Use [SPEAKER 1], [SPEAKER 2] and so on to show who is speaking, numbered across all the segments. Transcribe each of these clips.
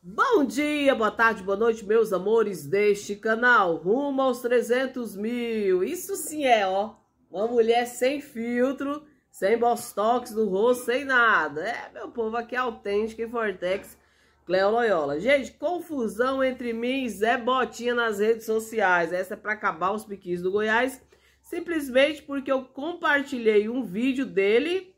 [SPEAKER 1] Bom dia, boa tarde, boa noite, meus amores deste canal. Rumo aos 300 mil. Isso sim é, ó. Uma mulher sem filtro, sem bostox no rosto, sem nada. É, meu povo, aqui é autêntica e Fortex, Cleo Loyola. Gente, confusão entre mim e Zé Botinha nas redes sociais. Essa é pra acabar os piquinhos do Goiás. Simplesmente porque eu compartilhei um vídeo dele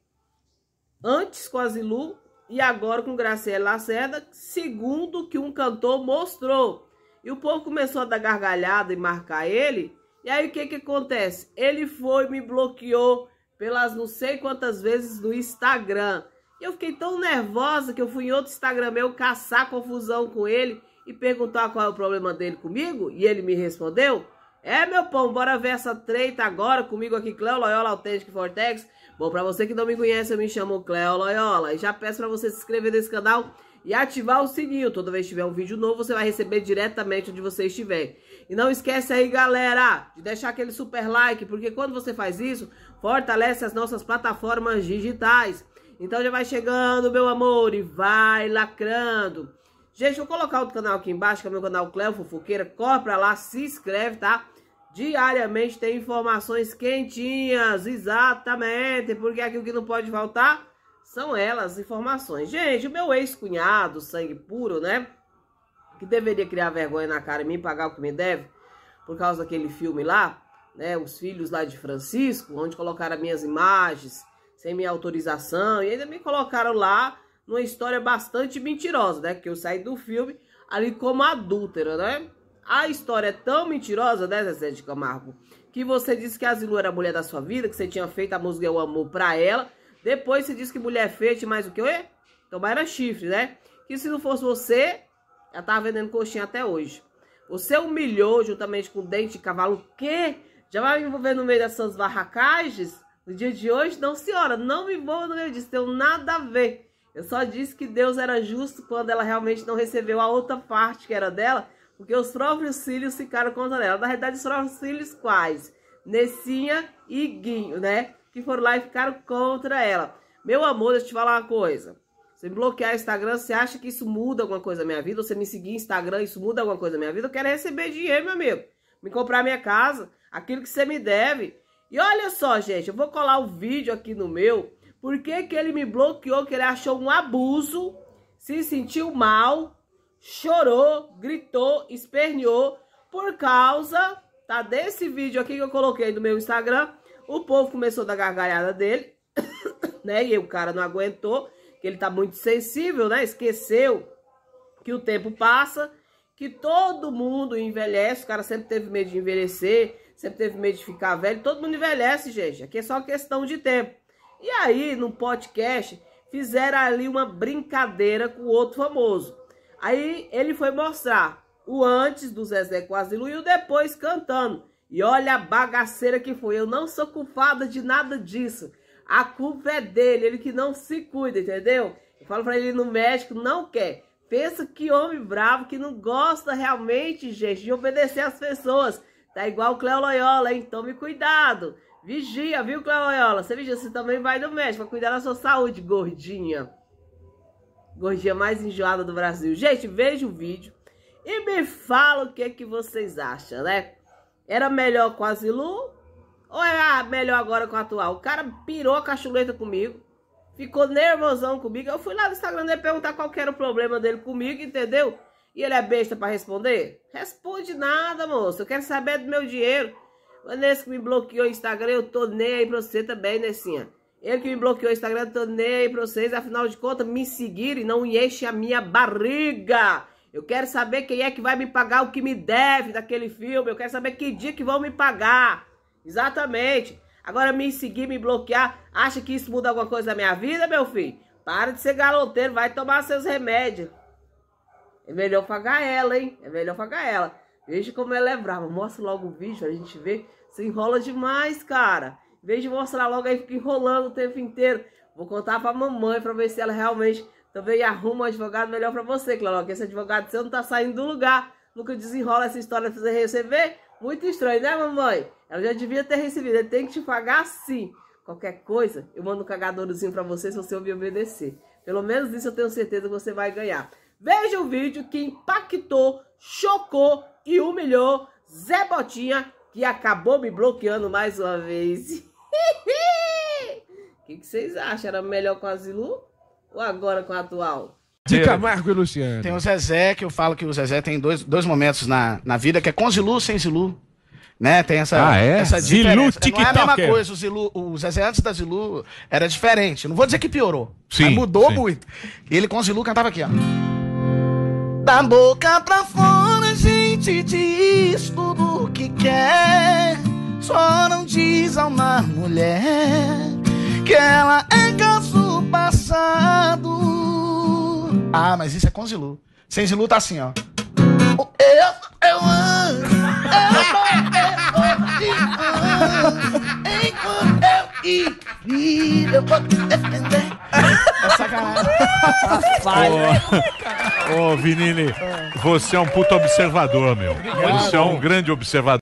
[SPEAKER 1] antes com a Zilu e agora com Graciela Lacerda, segundo que um cantor mostrou. E o povo começou a dar gargalhada e marcar ele. E aí o que que acontece? Ele foi me bloqueou pelas não sei quantas vezes no Instagram. E eu fiquei tão nervosa que eu fui em outro Instagram meu caçar confusão com ele e perguntar qual é o problema dele comigo. E ele me respondeu. É, meu pão, bora ver essa treta agora comigo aqui, Cleo Loyola Autêntico Vortex. Bom, pra você que não me conhece, eu me chamo Cleo Loyola. E já peço pra você se inscrever nesse canal e ativar o sininho. Toda vez que tiver um vídeo novo, você vai receber diretamente onde você estiver. E não esquece aí, galera, de deixar aquele super like, porque quando você faz isso, fortalece as nossas plataformas digitais. Então já vai chegando, meu amor, e vai lacrando. Gente, vou colocar outro canal aqui embaixo, que é o meu canal Cleo Fofoqueira. Corre pra lá, se inscreve, tá? Diariamente tem informações quentinhas, exatamente, porque aqui o que não pode faltar são elas, informações. Gente, o meu ex-cunhado, sangue puro, né? Que deveria criar vergonha na cara e me pagar o que me deve, por causa daquele filme lá, né? Os Filhos lá de Francisco, onde colocaram minhas imagens sem minha autorização e ainda me colocaram lá numa história bastante mentirosa, né? Que eu saí do filme ali como adúltera, né? A história é tão mentirosa, né, Zezé de Camargo? Que você disse que a Zilu era a mulher da sua vida, que você tinha feito a música O Amor pra ela. Depois você disse que mulher é feita, tinha mais o que? Ué? Tomar então, era chifre, né? Que se não fosse você, ela tava vendendo coxinha até hoje. Você humilhou juntamente com dente de cavalo. O quê? Já vai me envolver no meio dessas barracagens? No dia de hoje? Não, senhora, não me envolva no meio disso. Tenho nada a ver. Eu só disse que Deus era justo quando ela realmente não recebeu a outra parte que era dela, porque os próprios filhos ficaram contra ela. Na realidade, os próprios filhos quais? Nessinha e Guinho, né? Que foram lá e ficaram contra ela. Meu amor, deixa eu te falar uma coisa. Você me bloquear o Instagram, você acha que isso muda alguma coisa na minha vida? Você me seguir no Instagram, isso muda alguma coisa na minha vida? Eu quero receber dinheiro, meu amigo. Me comprar minha casa, aquilo que você me deve. E olha só, gente, eu vou colar o vídeo aqui no meu por que, que ele me bloqueou, que ele achou um abuso, se sentiu mal, chorou, gritou, esperneou por causa tá, desse vídeo aqui que eu coloquei no meu Instagram. O povo começou da gargalhada dele, né? E o cara não aguentou, que ele tá muito sensível, né? Esqueceu que o tempo passa, que todo mundo envelhece, o cara sempre teve medo de envelhecer, sempre teve medo de ficar velho, todo mundo envelhece, gente. Aqui é só questão de tempo. E aí, no podcast, fizeram ali uma brincadeira com outro famoso. Aí ele foi mostrar o antes do Zezé Quasilo e o depois cantando. E olha a bagaceira que foi. Eu não sou culpada de nada disso. A culpa é dele, ele que não se cuida, entendeu? Eu falo pra ele no médico não quer. Pensa que homem bravo, que não gosta realmente, gente, de obedecer às pessoas. Tá igual o Cleo Loyola, hein? Tome cuidado. Vigia, viu, Cleoiola? Você vigia, você também vai no médico para cuidar da sua saúde, gordinha. Gordinha mais enjoada do Brasil. Gente, veja o vídeo e me fala o que, é que vocês acham, né? Era melhor com a Zilu ou é melhor agora com a atual? O cara pirou a cachuleta comigo, ficou nervosão comigo. Eu fui lá no Instagram dele perguntar qual era o problema dele comigo, entendeu? E ele é besta para responder? Responde nada, moço. Eu quero saber do meu dinheiro. Vanessa que me bloqueou o Instagram, eu tô nem aí pra você também, Nessinha. Ele que me bloqueou o Instagram, eu tô nem aí pra vocês. Afinal de contas, me seguirem não enche a minha barriga. Eu quero saber quem é que vai me pagar o que me deve daquele filme. Eu quero saber que dia que vão me pagar. Exatamente. Agora me seguir, me bloquear, acha que isso muda alguma coisa na minha vida, meu filho? Para de ser galoteiro, vai tomar seus remédios. É melhor pagar ela, hein? É melhor pagar ela. Veja como ela é brava. Mostra logo o vídeo, a gente vê. Se enrola demais, cara. Em vez de mostrar logo aí, fica enrolando o tempo inteiro. Vou contar pra mamãe pra ver se ela realmente também arruma um advogado melhor pra você, Porque Esse advogado seu não tá saindo do lugar. Nunca desenrola essa história pra você receber. Muito estranho, né, mamãe? Ela já devia ter recebido. Ele tem que te pagar sim. Qualquer coisa, eu mando um cagadorzinho pra você se você me obedecer. Pelo menos isso eu tenho certeza que você vai ganhar. Veja o vídeo que impactou, chocou e humilhou Zé Botinha, que acabou me bloqueando mais uma vez. O que, que, vocês acham? Era melhor com a Zilu ou agora com a atual? Dica Marco e Luciano. Tem o Zezé, que eu falo que o Zezé tem dois, dois momentos na, na vida, que é com Zilu sem Zilu. Né? Tem essa, ah, é? essa Zilu, diferença. Não é a mesma coisa. O, Zilu, o Zezé antes da Zilu era diferente. Não vou dizer que piorou. Sim, mas mudou sim. muito. E ele com o Zilu cantava aqui, ó. Da boca pra fora. Te diz tudo o que quer, só não diz a uma mulher que ela é caso passado. Ah, mas isso é com Zilu. Sem Zilu tá assim, ó. Eu, eu amo eu vou te enquanto eu ir, eu vou te defender. É sacanagem. Ô, oh, oh, você é um puto observador, meu. Obrigado. Você é um grande observador.